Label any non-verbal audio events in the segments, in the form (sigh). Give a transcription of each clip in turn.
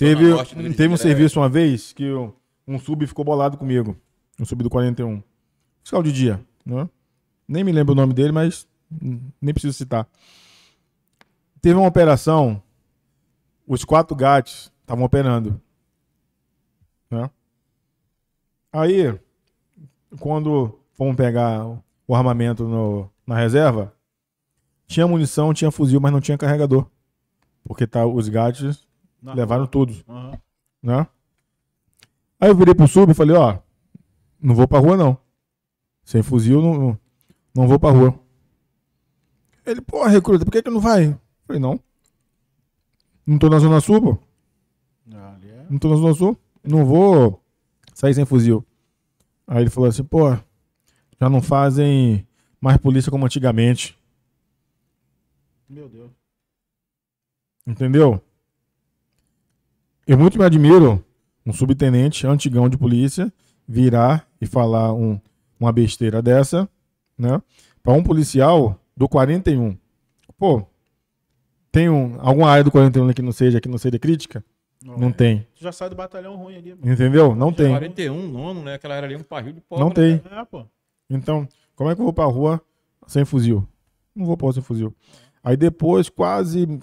Teve, Norte, teve um serviço uma vez que eu, um sub ficou bolado comigo. Um sub do 41. Fiscal de dia, né? Nem me lembro o nome dele, mas nem preciso citar. Teve uma operação, os quatro gatos estavam operando. Né? Aí, quando fomos pegar o armamento no, na reserva, tinha munição, tinha fuzil, mas não tinha carregador. Porque tá, os gatos não. Levaram todos. Uhum. Né? Aí eu virei pro sub e falei, ó, não vou pra rua não. Sem fuzil, não, não vou pra rua. Ele, pô, recruta, por que que não vai? Eu falei, não. Não tô na Zona Sul, pô. Não, ah, é... não tô na Zona Sul. Não vou sair sem fuzil. Aí ele falou assim, pô, já não fazem mais polícia como antigamente. Meu Deus. Entendeu? Eu muito me admiro um subtenente antigão de polícia virar e falar um, uma besteira dessa, né? Para um policial do 41. Pô, tem um, alguma área do 41 que não seja, que não seja crítica? Não, não é. tem. Tu já sai do batalhão ruim ali. Mano. Entendeu? Não tem. 41, nono, né? Aquela era ali um barril de pobre. Não tem. Né? É, então, como é que eu vou pra rua sem fuzil? Não vou pôr sem fuzil. Aí depois, quase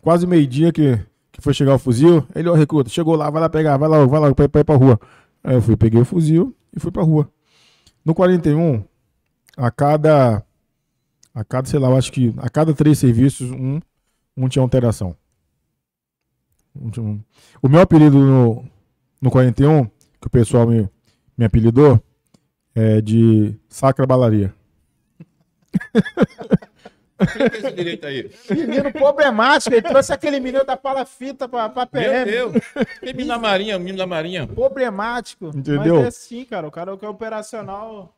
quase meio-dia que que foi chegar o fuzil. Ele, ó, recruta, chegou lá, vai lá pegar, vai lá, vai lá, ir para pra rua. Aí eu fui, peguei o fuzil e fui pra rua. No 41, a cada. A cada, sei lá, eu acho que a cada três serviços, um, um tinha alteração. Um tinha um. O meu apelido no, no 41, que o pessoal me, me apelidou, é de Sacra Balaria. (laughs) direito aí. Menino problemático, ele trouxe aquele menino da palafita pra, pra PM. Meu Deus. Aquele menino da Marinha, menino da Marinha. Problemático. Entendeu? Mas é sim, cara. O cara é que é operacional.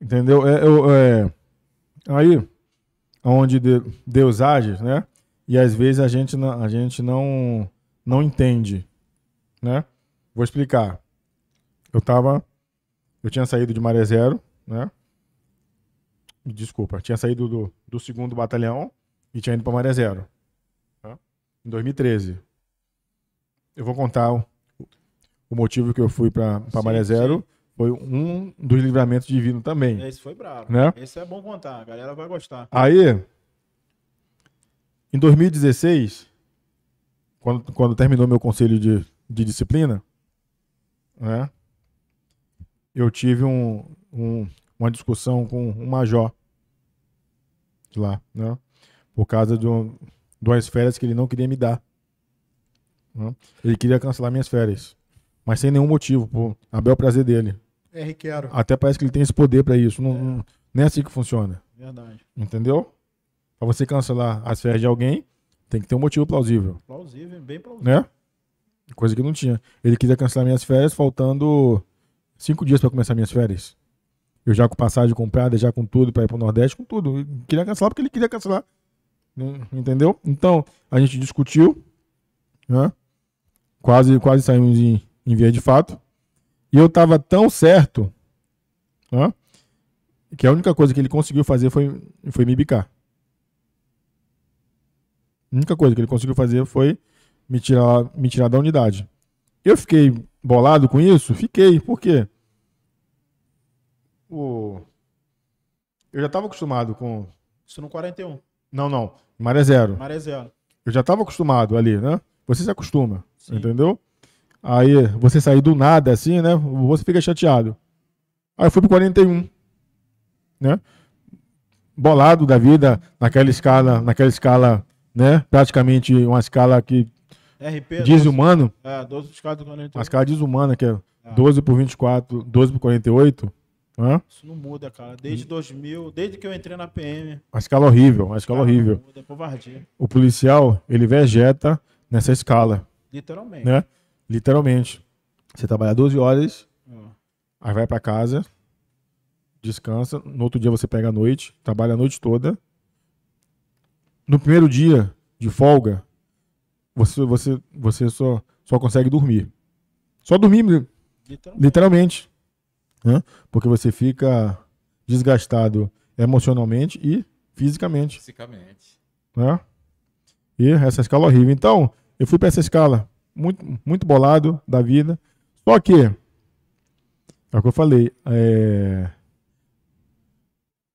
Entendeu? É, eu, é... Aí, onde Deus age, né? E às vezes a gente não, a gente não, não entende, né? Vou explicar. Eu tava. Eu tinha saído de Maré Zero, né? Desculpa, tinha saído do, do segundo batalhão e tinha ido para Maré Zero. Tá? Em 2013. Eu vou contar o, o motivo que eu fui para Maré Zero. Sim. Foi um dos livramentos divinos também. Esse foi bravo. Né? Esse é bom contar, a galera vai gostar. Aí, em 2016, quando, quando terminou meu conselho de, de disciplina, né, eu tive um, um, uma discussão com um major de lá, né? Por causa de, um, de umas férias que ele não queria me dar. Né? Ele queria cancelar minhas férias. Mas sem nenhum motivo, por Abel prazer dele. É, requero. Até parece que ele tem esse poder para isso. Não é. não, é assim que funciona. Verdade. Entendeu? Para você cancelar as férias de alguém, tem que ter um motivo plausível. Plausível, bem plausível. Né? Coisa que não tinha. Ele queria cancelar minhas férias, faltando cinco dias para começar minhas férias. Eu já com passagem comprada, já com tudo para ir para o Nordeste, com tudo. Eu queria cancelar porque ele queria cancelar. Né? Entendeu? Então, a gente discutiu, né? Quase, quase saímos em, em via de fato. E eu estava tão certo, né? Que a única coisa que ele conseguiu fazer foi, foi me bicar. A única coisa que ele conseguiu fazer foi me tirar, me tirar da unidade. Eu fiquei bolado com isso? Fiquei. Por quê? Porque o... Eu já estava acostumado com. Isso no 41. Não, não. Maré zero. Maré zero. Eu já estava acostumado ali, né? Você se acostuma, Sim. entendeu? Aí você sair do nada assim, né? Você fica chateado. Aí eu fui pro 41, né? Bolado da vida naquela escala, naquela escala, né? Praticamente uma escala que RP, desumano. 12, é, 12 escala 41. Uma escala desumana que é 12 é. por 24, 12 por 48 Hã? Isso não muda, cara. Desde 2000, desde que eu entrei na PM. A escala horrível, a escala cara, horrível. Muda, é covardia. O policial, ele vegeta nessa escala. Literalmente. Né? Literalmente. Você trabalha 12 horas, ah. aí vai para casa, descansa, no outro dia você pega a noite, trabalha a noite toda. No primeiro dia de folga, você, você, você só, só consegue dormir. Só dormir, literalmente. literalmente né? Porque você fica desgastado emocionalmente e fisicamente. Fisicamente. Né? E essa escala é horrível. Então, eu fui para essa escala muito, muito bolado da vida. Só que, é o que eu falei, é...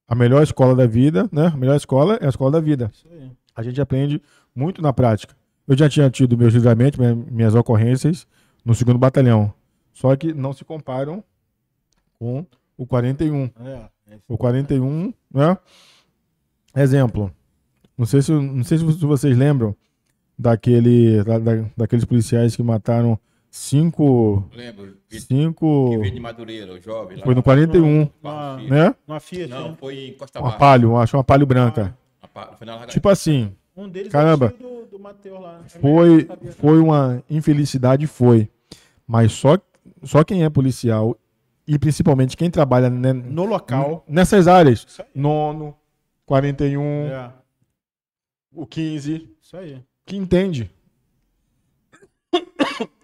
a melhor escola da vida, né? A melhor escola é a escola da vida. A gente aprende muito na prática. Eu já tinha tido meus livramentos, minhas ocorrências no segundo batalhão. Só que não se comparam com o 41. É, é o 41, né? Exemplo. Não sei se, não sei se vocês lembram daquele, da, daqueles policiais que mataram cinco. Lembro. Cinco. Que veio de Madureira, o jovem. Lá, foi no 41. Uma, né? Uma Fiat. Não, né? foi em Costa Barra. Uma palho, acho uma palho branca. Ah, tipo assim. Um deles é caramba, do, do Mateus lá. Né? Foi, foi uma infelicidade, foi. Mas só, só quem é policial e principalmente quem trabalha né, no local, nessas áreas, nono, 41, é. o 15, isso aí. que entende. (coughs)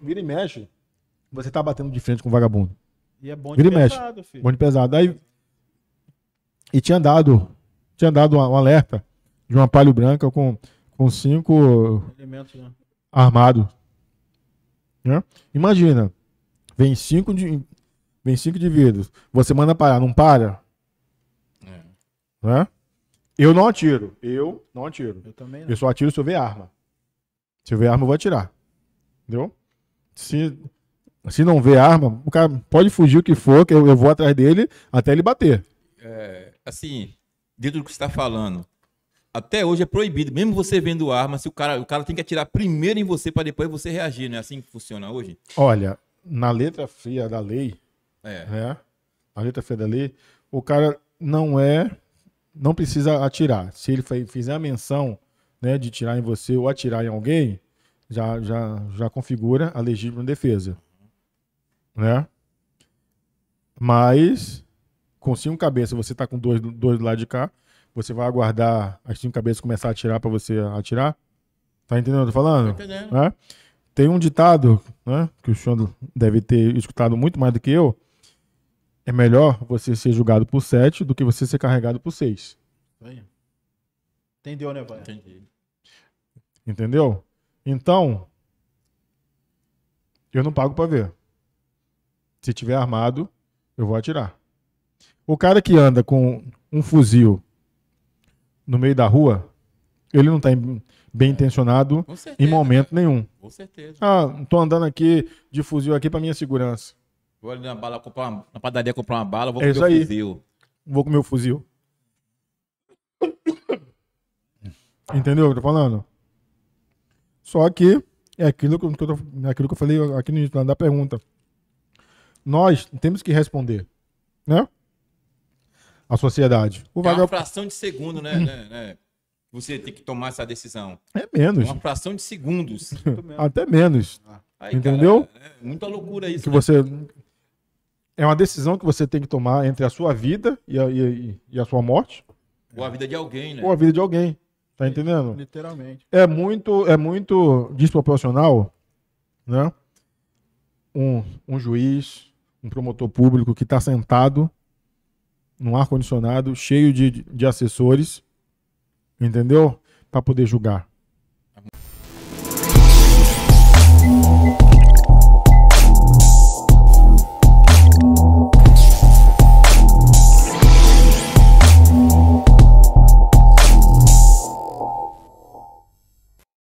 Vira e mexe, você tá batendo de frente com o vagabundo. E é bom de Vira pesado, mexe. filho. Bom de pesado. Aí, e tinha dado, tinha dado um alerta de uma palha branca com, com cinco elementos né? armado. Né? Imagina, vem cinco de, vem cinco indivíduos. Você manda parar, não para? É. Né? Eu não atiro. Eu não atiro. Eu também não. Eu só atiro se eu ver arma. Se eu ver arma, eu vou atirar. Entendeu? Se, se não ver arma, o cara pode fugir o que for, que eu, eu vou atrás dele até ele bater. É, assim, dentro do que você está falando, até hoje é proibido, mesmo você vendo arma, se o cara, o cara tem que atirar primeiro em você para depois você reagir, não é assim que funciona hoje? Olha, na letra fria da lei, é. é. A letra feia é da o cara não é. Não precisa atirar. Se ele fizer a menção né, de tirar em você ou atirar em alguém, já, já, já configura a legítima defesa. Né? Mas, com cinco cabeças, você está com dois, dois do lado de cá, você vai aguardar as cinco cabeças começar a atirar para você atirar? Tá entendendo o que eu tô falando? Tô entendendo. É? Tem um ditado, né, que o Xandro deve ter escutado muito mais do que eu, é melhor você ser julgado por 7 do que você ser carregado por 6. Entendeu, né, Vânia? Entendi. Entendeu? Então, eu não pago para ver. Se tiver armado, eu vou atirar. O cara que anda com um fuzil no meio da rua, ele não está bem é. intencionado certeza, em momento nenhum. Com certeza. Ah, tô andando aqui de fuzil aqui para minha segurança. Vou ali na bala comprar uma, na padaria comprar uma bala, vou é comer o fuzil. Vou comer o fuzil. Entendeu o que eu tô falando? Só que é aquilo que, eu, é aquilo que eu falei aqui no início da pergunta. Nós temos que responder, né? A sociedade. O é uma fração de segundo, né, né, né? Você tem que tomar essa decisão. É menos. Uma fração de segundos. (laughs) Até menos. Ah. Aí, Entendeu? Cara, é muita loucura isso. Que né? você é uma decisão que você tem que tomar entre a sua vida e a, e, e a sua morte. Ou a vida de alguém, né? Ou a vida de alguém. Tá entendendo? Literalmente. É muito, é muito desproporcional, né? Um, um juiz, um promotor público que está sentado num ar-condicionado, cheio de, de assessores, entendeu? Para poder julgar.